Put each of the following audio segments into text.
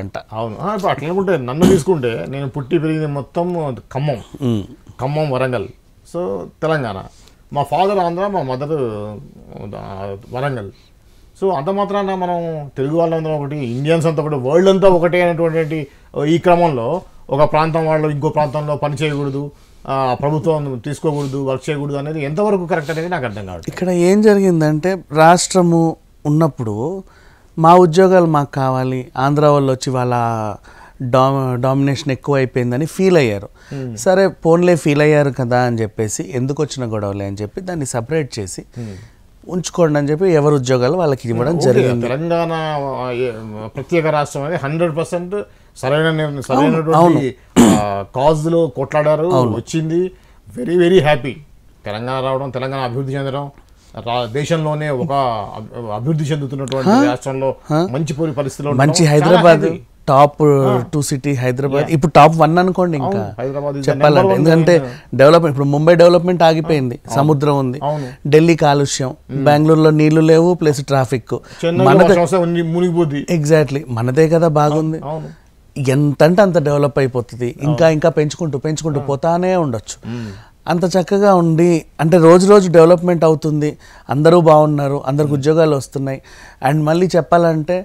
అంట అవును ఇప్పుడు అట్లా అనుకుంటే నన్ను తీసుకుంటే నేను పుట్టి పెరిగింది మొత్తం ఖమ్మం ఖమ్మం వరంగల్ సో తెలంగాణ మా ఫాదర్ ఆంధ్ర మా మదర్ వరంగల్ సో అంత మాత్రాన మనం తెలుగు వాళ్ళందరం ఒకటి ఇండియన్స్ అంతా ఒకటి వరల్డ్ అంతా ఒకటే అనేటువంటి ఈ క్రమంలో ఒక ప్రాంతం వాళ్ళు ఇంకో ప్రాంతంలో పని చేయకూడదు ప్రభుత్వం తీసుకోకూడదు వర్క్ చేయకూడదు అనేది ఎంతవరకు కరెక్ట్ అనేది నాకు అర్థం కావట్లేదు ఇక్కడ ఏం జరిగిందంటే రాష్ట్రము ఉన్నప్పుడు మా ఉద్యోగాలు మాకు కావాలి ఆంధ్ర వాళ్ళు వచ్చి వాళ్ళ డా డామినేషన్ ఎక్కువ అయిపోయిందని ఫీల్ అయ్యారు సరే ఫోన్లే ఫీల్ అయ్యారు కదా అని చెప్పేసి ఎందుకు వచ్చిన గొడవలే అని చెప్పి దాన్ని సపరేట్ చేసి ఉంచుకోండి అని చెప్పి ఎవరి ఉద్యోగాలు వాళ్ళకి ఇవ్వడం జరిగింది తెలంగాణ ప్రత్యేక రాష్ట్రం అనేది హండ్రెడ్ పర్సెంట్ సరైన సరైనటువంటి కాజ్లో కొట్లాడారు వచ్చింది వెరీ వెరీ హ్యాపీ తెలంగాణ రావడం తెలంగాణ అభివృద్ధి చెందడం దేశంలోనే ఒక అభివృద్ధి చెందుతున్నటువంటి రాష్ట్రంలో మంచి పోలి పరిస్థితిలో మంచి Hyderabad top two city Hyderabad ఇప్పుడు టాప్ వన్ అనుకోండి ఇంకా చెప్పాలంటే ఎందుకంటే డెవలప్మెంట్ ఇప్పుడు ముంబై డెవలప్మెంట్ ఆగిపోయింది సముద్రం ఉంది ఢిల్లీ కాలుష్యం hmm. బెంగళూరులో నీళ్లు లేవు ప్లస్ ట్రాఫిక్ మునిగిపోద్ది ఎగ్జాక్ట్లీ మనదే కదా బాగుంది ఎంతంటే అంత డెవలప్ అయిపోతుంది ఇంకా ఇంకా పెంచుకుంటూ పెంచుకుంటూ పోతానే ఉండొచ్చు hmm. అంత చక్కగా ఉండి అంటే రోజు రోజు డెవలప్మెంట్ అవుతుంది అందరూ బాగున్నారు అందరికి ఉద్యోగాలు వస్తున్నాయి అండ్ మళ్ళీ చెప్పాలంటే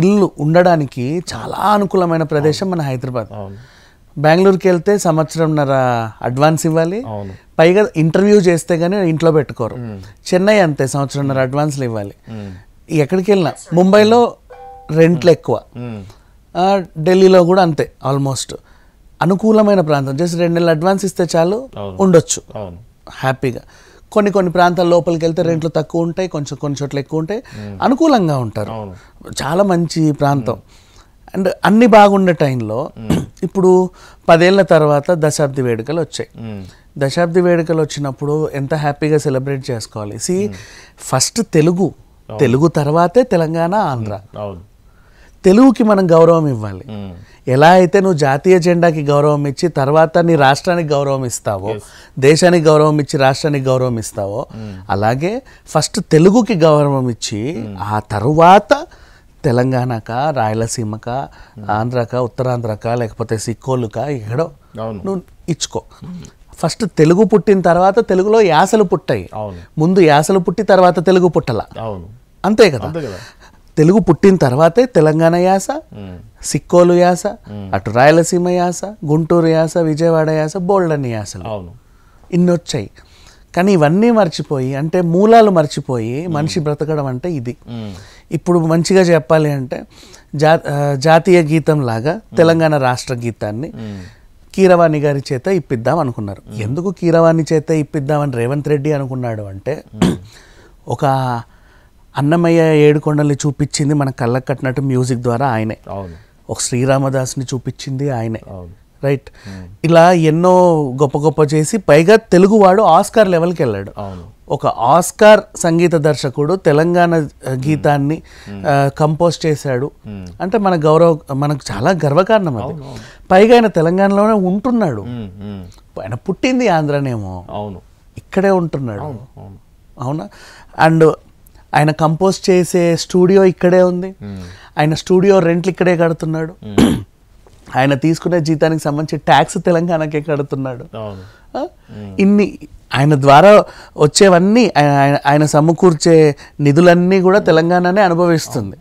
ఇల్లు ఉండడానికి చాలా అనుకూలమైన ప్రదేశం మన హైదరాబాద్ బెంగళూరుకి వెళ్తే సంవత్సరంన్నర అడ్వాన్స్ ఇవ్వాలి పైగా ఇంటర్వ్యూ చేస్తే కానీ ఇంట్లో పెట్టుకోరు చెన్నై అంతే సంవత్సరంన్నర అడ్వాన్స్లు ఇవ్వాలి ఎక్కడికి వెళ్ళినా ముంబైలో రెంట్లు ఎక్కువ ఢిల్లీలో కూడా అంతే ఆల్మోస్ట్ అనుకూలమైన ప్రాంతం జస్ట్ రెండు నెలలు అడ్వాన్స్ ఇస్తే చాలు ఉండొచ్చు హ్యాపీగా కొన్ని కొన్ని ప్రాంతాల లోపలికి వెళ్తే రెంట్లు తక్కువ ఉంటాయి కొంచెం కొన్ని చోట్ల ఎక్కువ ఉంటాయి అనుకూలంగా ఉంటారు చాలా మంచి ప్రాంతం అండ్ అన్ని బాగుండే టైంలో ఇప్పుడు పదేళ్ల తర్వాత దశాబ్ది వేడుకలు వచ్చాయి దశాబ్ది వేడుకలు వచ్చినప్పుడు ఎంత హ్యాపీగా సెలబ్రేట్ చేసుకోవాలి సి ఫస్ట్ తెలుగు తెలుగు తర్వాతే తెలంగాణ ఆంధ్ర తెలుగుకి మనం గౌరవం ఇవ్వాలి ఎలా అయితే నువ్వు జాతీయ జెండాకి గౌరవం ఇచ్చి తర్వాత నీ రాష్ట్రానికి గౌరవం ఇస్తావో దేశానికి గౌరవం ఇచ్చి రాష్ట్రానికి గౌరవం ఇస్తావో అలాగే ఫస్ట్ తెలుగుకి గౌరవం ఇచ్చి ఆ తరువాత తెలంగాణక రాయలసీమక ఆంధ్రక ఉత్తరాంధ్రక లేకపోతే సిక్కోలుక ఎక్కడో నువ్వు ఇచ్చుకో ఫస్ట్ తెలుగు పుట్టిన తర్వాత తెలుగులో యాసలు పుట్టాయి ముందు యాసలు పుట్టి తర్వాత తెలుగు పుట్టల అంతే కదా తెలుగు పుట్టిన తర్వాతే తెలంగాణ యాస సిక్కోలు యాస అటు రాయలసీమ యాస గుంటూరు యాస విజయవాడ యాస బోల్డన్ని యాసలు ఇన్ని వచ్చాయి కానీ ఇవన్నీ మర్చిపోయి అంటే మూలాలు మర్చిపోయి మనిషి బ్రతకడం అంటే ఇది ఇప్పుడు మంచిగా చెప్పాలి అంటే జా జాతీయ గీతం లాగా తెలంగాణ రాష్ట్ర గీతాన్ని కీరవాణి గారి చేత ఇప్పిద్దాం అనుకున్నారు ఎందుకు కీరవాణి చేత ఇప్పిద్దామని రేవంత్ రెడ్డి అనుకున్నాడు అంటే ఒక అన్నమయ్య ఏడుకొండల్ని చూపించింది మన కళ్ళకు కట్టినట్టు మ్యూజిక్ ద్వారా ఆయనే ఒక శ్రీరామదాస్ని చూపించింది ఆయనే రైట్ ఇలా ఎన్నో గొప్ప గొప్ప చేసి పైగా తెలుగువాడు ఆస్కార్ లెవెల్కి వెళ్ళాడు ఒక ఆస్కార్ సంగీత దర్శకుడు తెలంగాణ గీతాన్ని కంపోజ్ చేశాడు అంటే మన గౌరవ మనకు చాలా గర్వకారణం అది పైగా ఆయన తెలంగాణలోనే ఉంటున్నాడు ఆయన పుట్టింది ఆంధ్రనేమో అవును ఇక్కడే ఉంటున్నాడు అవునా అండ్ ఆయన కంపోజ్ చేసే స్టూడియో ఇక్కడే ఉంది ఆయన స్టూడియో రెంట్లు ఇక్కడే కడుతున్నాడు ఆయన తీసుకునే జీతానికి సంబంధించి ట్యాక్స్ తెలంగాణకే కడుతున్నాడు ఇన్ని ఆయన ద్వారా వచ్చేవన్నీ ఆయన సమకూర్చే నిధులన్నీ కూడా తెలంగాణనే అనుభవిస్తుంది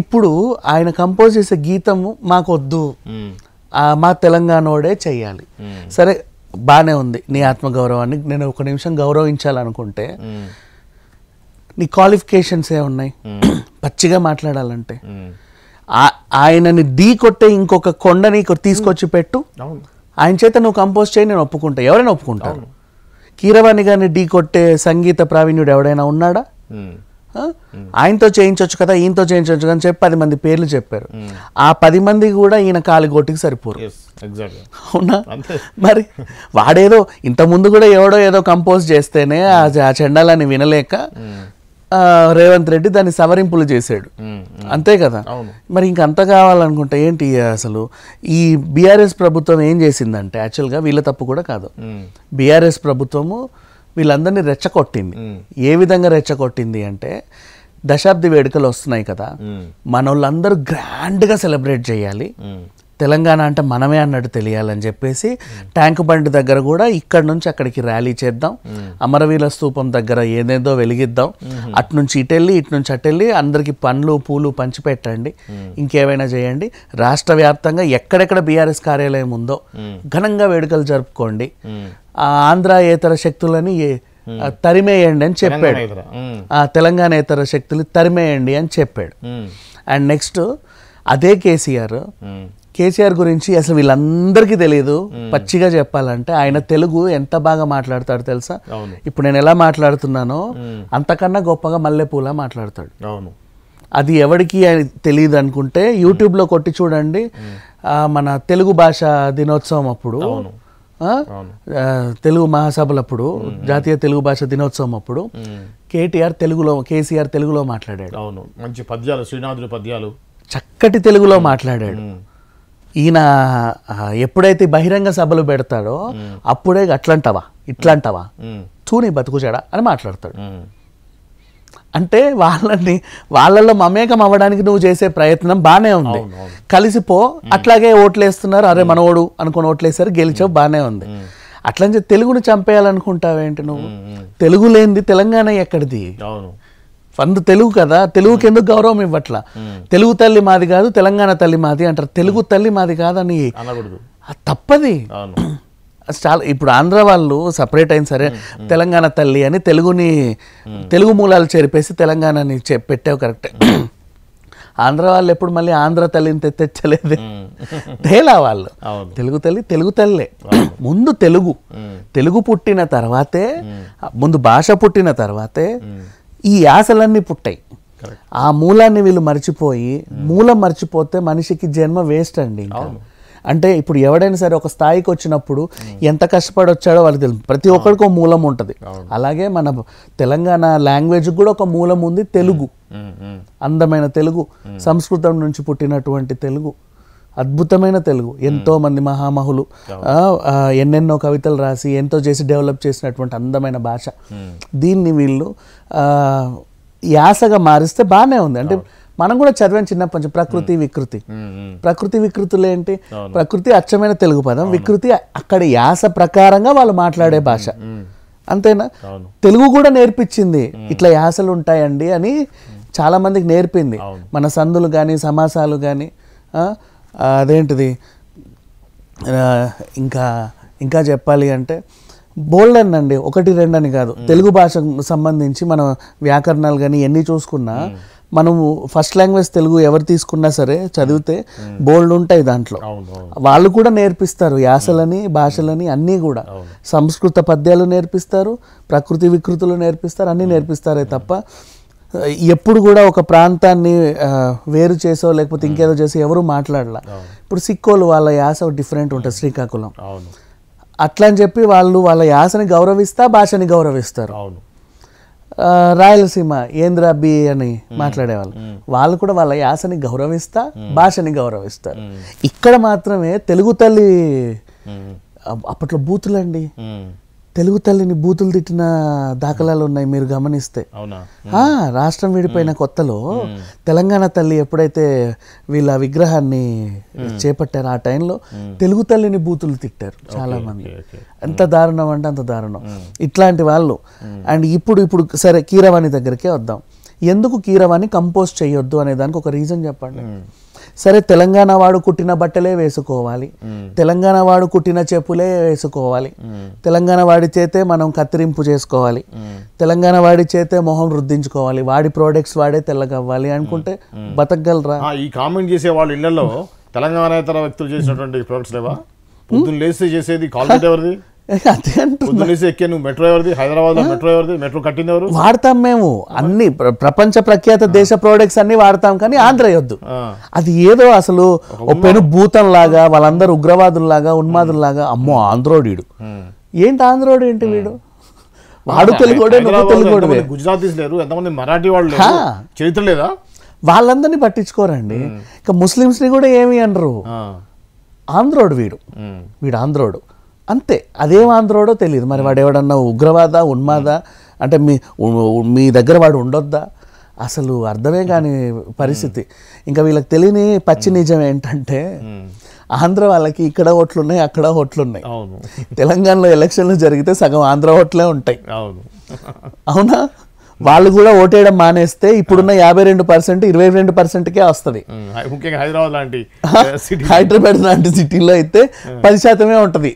ఇప్పుడు ఆయన కంపోజ్ చేసే గీతము మాకొద్దు మా తెలంగాణోడే చెయ్యాలి సరే బాగానే ఉంది నీ ఆత్మగౌరవాన్ని నేను ఒక నిమిషం గౌరవించాలనుకుంటే నీ క్వాలిఫికేషన్స్ ఏ ఉన్నాయి hmm. పచ్చిగా మాట్లాడాలంటే hmm. ఆయనని ఢీ కొట్టే ఇంకొక కొండని తీసుకొచ్చి పెట్టు ఆయన చేత నువ్వు కంపోజ్ చేయి నేను ఒప్పుకుంటా ఎవరైనా ఒప్పుకుంటారు కీరవాణి గారిని ఢీ కొట్టే సంగీత ప్రావీణ్యుడు ఎవడైనా ఉన్నాడా hmm. ఆయనతో చేయించవచ్చు కదా ఈయనతో చేయించవచ్చు కదా చెప్పి పది మంది పేర్లు చెప్పారు ఆ పది మంది కూడా ఈయన కాలిగోటికి సరిపోరు అవునా మరి వాడేదో ఇంత ముందు కూడా ఎవడో ఏదో కంపోజ్ చేస్తేనే ఆ చెండాలని వినలేక రేవంత్ రెడ్డి దాన్ని సవరింపులు చేశాడు అంతే కదా మరి ఇంకంత కావాలనుకుంటే ఏంటి అసలు ఈ బీఆర్ఎస్ ప్రభుత్వం ఏం చేసిందంటే యాక్చువల్గా వీళ్ళ తప్పు కూడా కాదు బీఆర్ఎస్ ప్రభుత్వము వీళ్ళందరినీ రెచ్చగొట్టింది ఏ విధంగా రెచ్చగొట్టింది అంటే దశాబ్ది వేడుకలు వస్తున్నాయి కదా మన వాళ్ళందరూ గ్రాండ్గా సెలబ్రేట్ చేయాలి తెలంగాణ అంటే మనమే అన్నట్టు తెలియాలని చెప్పేసి ట్యాంక్ బండి దగ్గర కూడా ఇక్కడ నుంచి అక్కడికి ర్యాలీ చేద్దాం అమరవీర స్తూపం దగ్గర ఏదేదో వెలిగిద్దాం అటు నుంచి ఇటెళ్ళి ఇటు నుంచి అటెళ్ళి అందరికీ పండ్లు పూలు పంచిపెట్టండి ఇంకేమైనా చేయండి రాష్ట్ర వ్యాప్తంగా ఎక్కడెక్కడ బీఆర్ఎస్ కార్యాలయం ఉందో ఘనంగా వేడుకలు జరుపుకోండి ఆంధ్ర ఏతర శక్తులని తరిమేయండి అని చెప్పాడు తెలంగాణ ఇతర శక్తులు తరిమేయండి అని చెప్పాడు అండ్ నెక్స్ట్ అదే కేసీఆర్ కేసీఆర్ గురించి అసలు వీళ్ళందరికీ తెలియదు పచ్చిగా చెప్పాలంటే ఆయన తెలుగు ఎంత బాగా మాట్లాడతాడు తెలుసా ఇప్పుడు నేను ఎలా మాట్లాడుతున్నానో అంతకన్నా గొప్పగా మల్లెపూల మాట్లాడతాడు అవును అది ఎవరికి తెలియదు అనుకుంటే యూట్యూబ్లో కొట్టి చూడండి మన తెలుగు భాష దినోత్సవం అప్పుడు తెలుగు అప్పుడు జాతీయ తెలుగు భాష దినోత్సవం అప్పుడు కేటీఆర్ తెలుగులో కేసీఆర్ తెలుగులో మాట్లాడాడు అవును మంచి పద్యాలు శ్రీనాథుడి పద్యాలు చక్కటి తెలుగులో మాట్లాడాడు ఈయన ఎప్పుడైతే బహిరంగ సభలు పెడతాడో అప్పుడే అట్లంటవా ఇట్లాంటవా తూని బతుకుచాడా అని మాట్లాడతాడు అంటే వాళ్ళని వాళ్ళల్లో మమేకం అవ్వడానికి నువ్వు చేసే ప్రయత్నం బాగానే ఉంది కలిసిపో అట్లాగే ఓట్లేస్తున్నారు అరే మనోడు అనుకుని ఓట్లేసారు గెలిచావు బాగానే ఉంది అట్లని తెలుగును చంపేయాలనుకుంటావేంటి నువ్వు తెలుగు లేనిది తెలంగాణ ఎక్కడిది ఫండ్ తెలుగు కదా తెలుగుకి ఎందుకు గౌరవం ఇవ్వట్ల తెలుగు తల్లి మాది కాదు తెలంగాణ తల్లి మాది అంటారు తెలుగు తల్లి మాది కాదని తప్పది చాలా ఇప్పుడు ఆంధ్ర వాళ్ళు సపరేట్ అయిన సరే తెలంగాణ తల్లి అని తెలుగుని తెలుగు మూలాలు చేరిపేసి తెలంగాణని పెట్టావు కరెక్టే ఆంధ్ర వాళ్ళు ఎప్పుడు మళ్ళీ ఆంధ్ర తల్లిని తెచ్చలేదు తేలా వాళ్ళు తెలుగు తల్లి తెలుగు తల్లే ముందు తెలుగు తెలుగు పుట్టిన తర్వాతే ముందు భాష పుట్టిన తర్వాతే ఈ యాసలన్నీ పుట్టాయి ఆ మూలాన్ని వీళ్ళు మర్చిపోయి మూలం మర్చిపోతే మనిషికి జన్మ వేస్ట్ అండి అంటే ఇప్పుడు ఎవడైనా సరే ఒక స్థాయికి వచ్చినప్పుడు ఎంత కష్టపడి వచ్చాడో వాళ్ళకి తెలుసు ప్రతి ఒక్కరికి ఒక మూలం ఉంటుంది అలాగే మన తెలంగాణ లాంగ్వేజ్ కూడా ఒక మూలం ఉంది తెలుగు అందమైన తెలుగు సంస్కృతం నుంచి పుట్టినటువంటి తెలుగు అద్భుతమైన తెలుగు ఎంతో hmm. మంది మహామహులు ఎన్నెన్నో కవితలు రాసి ఎంతో చేసి డెవలప్ చేసినటువంటి అందమైన భాష hmm. దీన్ని వీళ్ళు యాసగా మారిస్తే బాగానే ఉంది అంటే మనం కూడా చదివాం చిన్నప్పటి నుంచి ప్రకృతి hmm. వికృతి ప్రకృతి వికృతులు ఏంటి ప్రకృతి అచ్చమైన తెలుగు పదం వికృతి అక్కడ యాస ప్రకారంగా వాళ్ళు మాట్లాడే భాష అంతేనా తెలుగు కూడా నేర్పించింది ఇట్లా యాసలు ఉంటాయండి అని చాలామందికి నేర్పింది మన సందులు కానీ సమాసాలు కానీ అదేంటిది ఇంకా ఇంకా చెప్పాలి అంటే బోల్డ్ అండి ఒకటి రెండు అని కాదు తెలుగు భాషకు సంబంధించి మనం వ్యాకరణాలు కానీ ఎన్ని చూసుకున్నా మనము ఫస్ట్ లాంగ్వేజ్ తెలుగు ఎవరు తీసుకున్నా సరే చదివితే బోల్డ్ ఉంటాయి దాంట్లో వాళ్ళు కూడా నేర్పిస్తారు యాసలని భాషలని అన్నీ కూడా సంస్కృత పద్యాలు నేర్పిస్తారు ప్రకృతి వికృతులు నేర్పిస్తారు అన్నీ నేర్పిస్తారే తప్ప ఎప్పుడు కూడా ఒక ప్రాంతాన్ని వేరు చేసో లేకపోతే ఇంకేదో hmm. చేసి ఎవరు మాట్లాడలా ఇప్పుడు సిక్కోలు వాళ్ళ యాస డిఫరెంట్ ఉంటుంది శ్రీకాకుళం అట్లా అని చెప్పి వాళ్ళు వాళ్ళ యాసని గౌరవిస్తా భాషని గౌరవిస్తారు రాయలసీమ ఏంద్ర బి అని hmm. మాట్లాడేవాళ్ళు hmm. వాళ్ళు కూడా వాళ్ళ యాసని గౌరవిస్తా భాషని గౌరవిస్తారు ఇక్కడ మాత్రమే తెలుగు తల్లి అప్పట్లో బూతులండి తెలుగు తల్లిని బూతులు తిట్టిన దాఖలాలు ఉన్నాయి మీరు గమనిస్తే రాష్ట్రం విడిపోయిన కొత్తలో తెలంగాణ తల్లి ఎప్పుడైతే వీళ్ళ విగ్రహాన్ని చేపట్టారు ఆ టైంలో తెలుగు తల్లిని బూతులు తిట్టారు చాలా మంది ఎంత దారుణం అంటే అంత దారుణం ఇట్లాంటి వాళ్ళు అండ్ ఇప్పుడు ఇప్పుడు సరే కీరవాణి దగ్గరికే వద్దాం ఎందుకు కీరవాణి కంపోజ్ చేయొద్దు అనే దానికి ఒక రీజన్ చెప్పండి సరే తెలంగాణ వాడు కుట్టిన బట్టలే వేసుకోవాలి తెలంగాణ వాడు కుట్టిన చెప్పులే వేసుకోవాలి తెలంగాణ వాడి చేతే మనం కత్తిరింపు చేసుకోవాలి తెలంగాణ వాడి చేతే మొహం రుద్దించుకోవాలి వాడి ప్రోడక్ట్స్ వాడే తెల్లగవ్వాలి అనుకుంటే బతకగలరా ఈ కామెంట్ చేసే వాళ్ళ ఇళ్లలో తెలంగాణ ఇతర వ్యక్తులు చేసినటువంటి ప్రోడక్ట్స్ లేవా పొద్దున్న లేస్తే చేసేది కాల్ ఎవరిది అదే అంటున్నా నువ్వు మెట్రో ఎవరిది హైదరాబాద్ మెట్రో ఎవరిది మెట్రో కట్టింది ఎవరు వాడతాం మేము అన్ని ప్రపంచ ప్రఖ్యాత దేశ ప్రొడక్ట్స్ అన్ని వాడతాం కానీ ఆంధ్ర యొద్దు అది ఏదో అసలు పెను భూతం లాగా వాళ్ళందరూ ఉగ్రవాదుల్లాగా ఉన్మాదుల్లాగా అమ్మో ఆంధ్రోడీడు ఏంటి ఆంధ్రోడు ఏంటి వీడు వాడు తెలుగుడే నువ్వు తెలుగుడే గుజరాతీస్ లేరు ఎంతమంది మరాఠీ వాళ్ళు చరిత్ర లేదా వాళ్ళందరినీ పట్టించుకోరండి ఇంకా ఇక ని కూడా ఏమి అనరు ఆంధ్రోడు వీడు వీడు ఆంధ్రోడు అంతే అదేం ఆంధ్రోడో తెలియదు మరి వాడు ఎవడన్నా ఉగ్రవాదా ఉన్మాదా అంటే మీ మీ దగ్గర వాడు ఉండొద్దా అసలు అర్థమే కాని పరిస్థితి ఇంకా వీళ్ళకి తెలియని పచ్చి నిజం ఏంటంటే ఆంధ్ర వాళ్ళకి ఇక్కడ ఓట్లున్నాయి అక్కడ ఓట్లున్నాయి తెలంగాణలో ఎలక్షన్లు జరిగితే సగం ఆంధ్ర ఓట్లే ఉంటాయి అవునా వాళ్ళు కూడా ఓటేయడం మానేస్తే ఇప్పుడున్న యాభై రెండు పర్సెంట్ ఇరవై రెండు పర్సెంట్కే వస్తుంది ముఖ్యంగా హైదరాబాద్ లాంటి హైదరాబాద్ లాంటి సిటీలో అయితే పది శాతమే ఉంటుంది